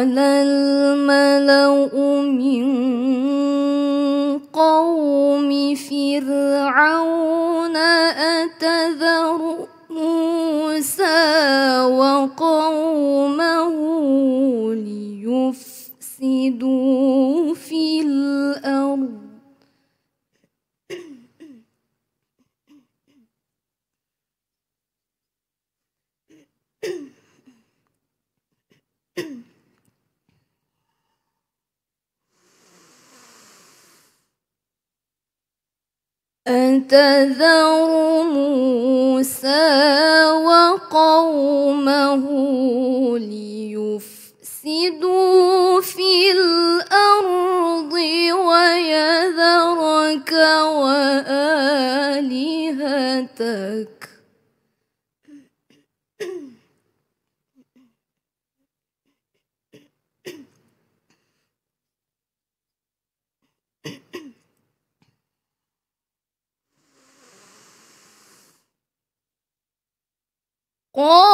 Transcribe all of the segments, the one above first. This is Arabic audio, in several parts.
قال الملأ من قوم فرعون أتذر موسى وقومه ليفسدوا في الأرض تذر موسى وقومه ليفسدوا في الأرض ويذرك وآلهتك Oh!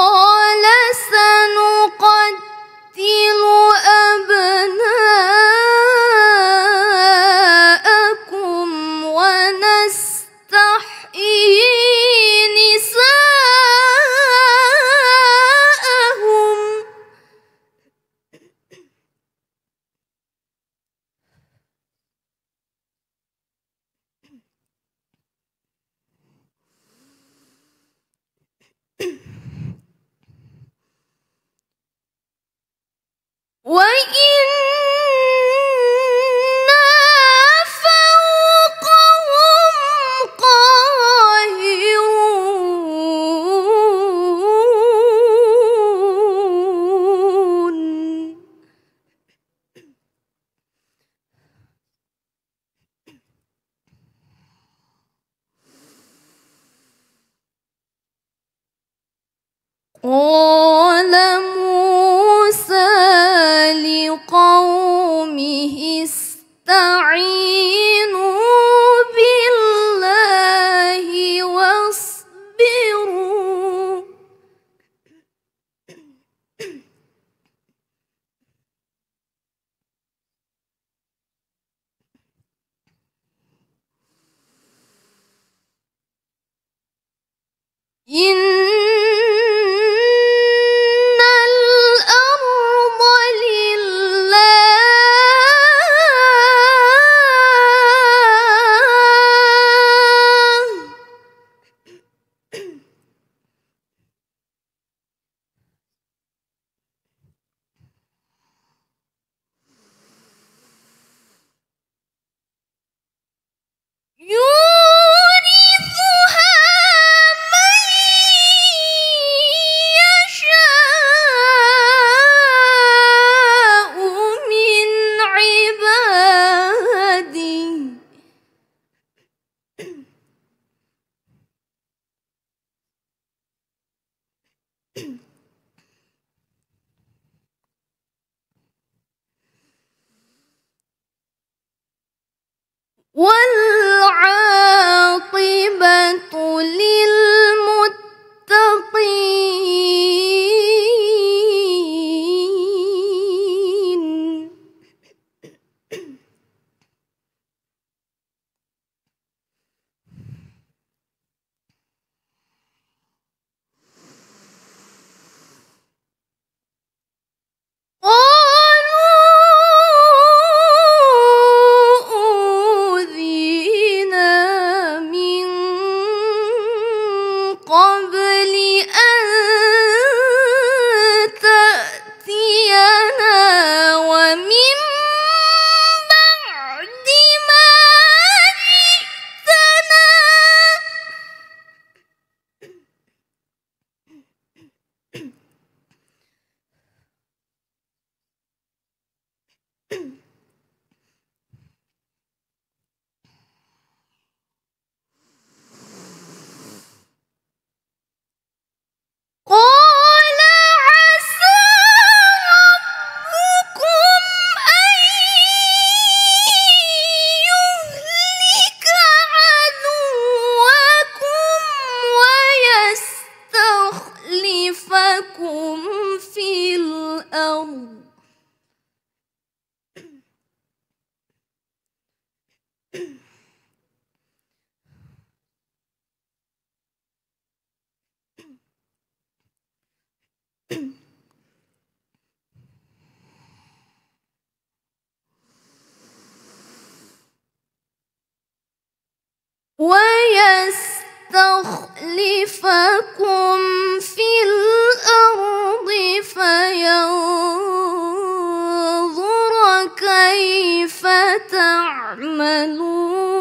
يستخلفكم في الأرض فينظر كيف تعملون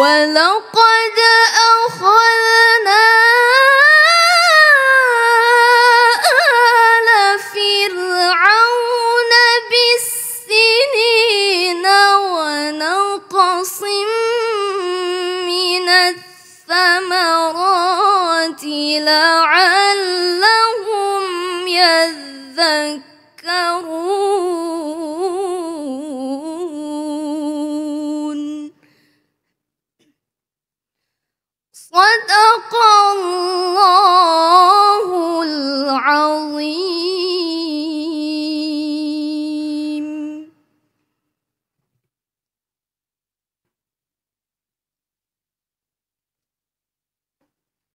ولقد أخذنا الثمرات لعلهم يذكرون صدق الله العظيم